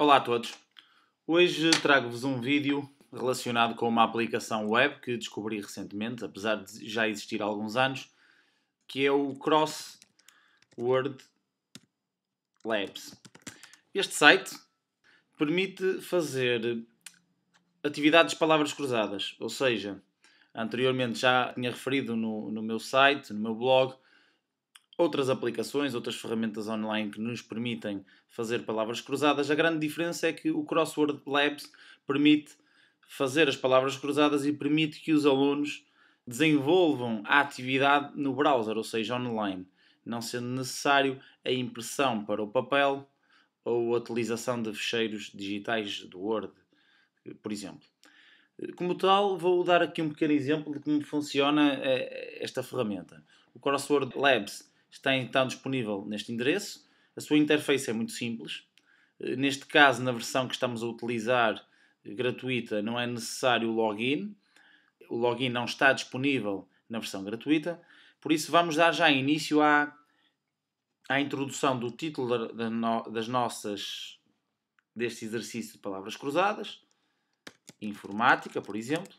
Olá a todos. Hoje trago-vos um vídeo relacionado com uma aplicação web que descobri recentemente, apesar de já existir há alguns anos, que é o Crossword Labs. Este site permite fazer atividades de palavras cruzadas, ou seja, anteriormente já tinha referido no, no meu site, no meu blog, outras aplicações, outras ferramentas online que nos permitem fazer palavras cruzadas. A grande diferença é que o Crossword Labs permite fazer as palavras cruzadas e permite que os alunos desenvolvam a atividade no browser, ou seja, online, não sendo necessário a impressão para o papel ou a utilização de fecheiros digitais do Word, por exemplo. Como tal, vou dar aqui um pequeno exemplo de como funciona eh, esta ferramenta. O Crossword Labs está então disponível neste endereço. A sua interface é muito simples. Eh, neste caso, na versão que estamos a utilizar eh, gratuita, não é necessário o login. O login não está disponível na versão gratuita. Por isso, vamos dar já início à, à introdução do título das nossas deste exercício de palavras cruzadas. Informática, por exemplo.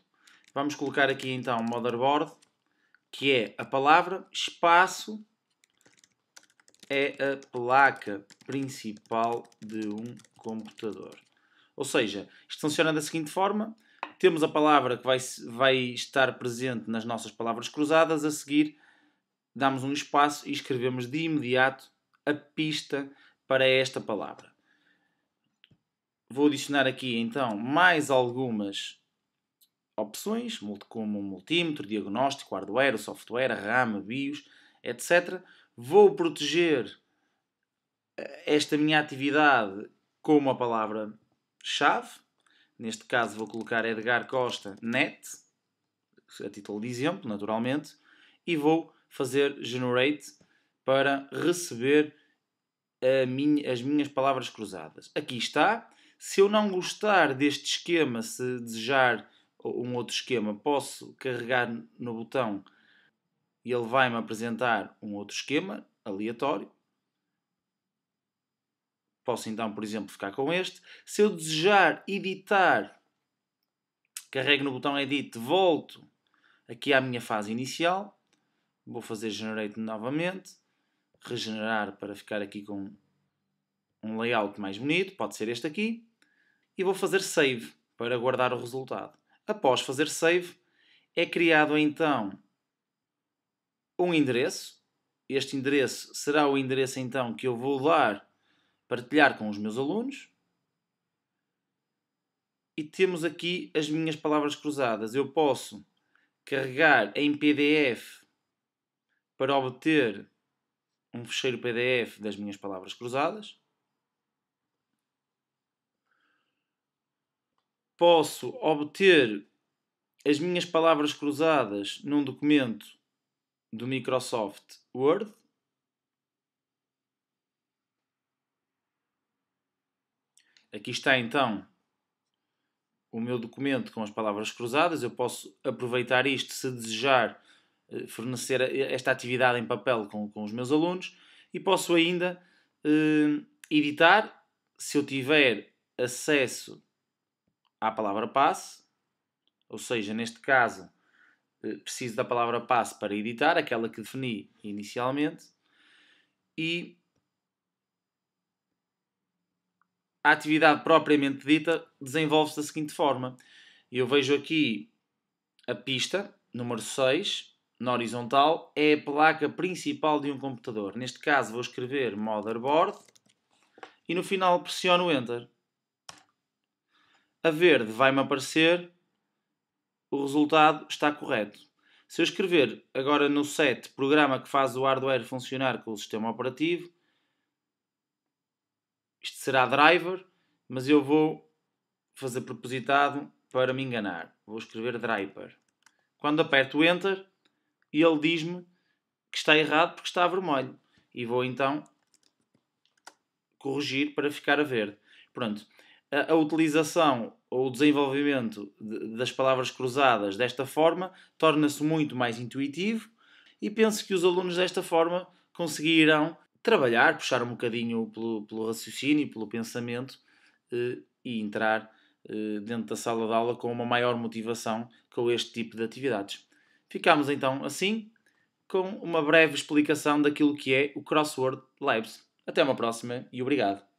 Vamos colocar aqui então motherboard, que é a palavra espaço é a placa principal de um computador. Ou seja, isto funciona da seguinte forma: temos a palavra que vai, vai estar presente nas nossas palavras cruzadas, a seguir damos um espaço e escrevemos de imediato a pista para esta palavra. Vou adicionar aqui então mais algumas opções, como multímetro, diagnóstico, hardware, software, RAM, BIOS, etc vou proteger eh, esta minha atividade com uma palavra-chave. Neste caso, vou colocar Edgar Costa net, a título de exemplo, naturalmente, e vou fazer generate para receber minha, as minhas palavras cruzadas. Aqui está. Se eu não gostar deste esquema, se desejar um outro esquema, posso carregar no botão e ele vai-me apresentar um outro esquema aleatório. Posso então, por exemplo, ficar com este. Se eu desejar editar, carrego no botão Edit, volto aqui à minha fase inicial. Vou fazer Generate novamente. Regenerar para ficar aqui com um layout mais bonito. Pode ser este aqui. E vou fazer Save para guardar o resultado. Após fazer Save, é criado então um endereço. Este endereço será o endereço então que eu vou dar, partilhar com os meus alunos. E temos aqui as minhas palavras cruzadas. Eu posso carregar em PDF para obter um fecheiro PDF das minhas palavras cruzadas. Posso obter as minhas palavras cruzadas num documento do Microsoft Word, Aqui está então o meu documento com as palavras cruzadas. Eu posso aproveitar isto se desejar eh, fornecer esta atividade em papel com, com os meus alunos e posso ainda eh, editar se eu tiver acesso à palavra passe, ou seja, neste caso eh, preciso da palavra passe para editar, aquela que defini inicialmente, e a atividade propriamente dita desenvolve-se da seguinte forma. Eu vejo aqui a pista, número 6, na horizontal, é a placa principal de um computador. Neste caso vou escrever motherboard e no final pressiono Enter. A verde vai-me aparecer o resultado está correto. Se eu escrever agora no set programa que faz o hardware funcionar com o sistema operativo, isto será driver, mas eu vou fazer propositado para me enganar. Vou escrever driver. Quando aperto enter, ele diz-me que está errado porque está a vermelho. E vou então corrigir para ficar a verde. Pronto a, utilização ou o desenvolvimento de, das palavras cruzadas desta forma torna-se muito mais intuitivo e penso que os alunos desta forma conseguirão trabalhar, puxar um bocadinho pelo, pelo raciocínio, pelo pensamento eh, e entrar eh, dentro da sala de aula com uma maior motivação com este tipo de atividades. Ficamos então assim com uma breve explicação daquilo que é o Crossword Labs. Até uma próxima e obrigado!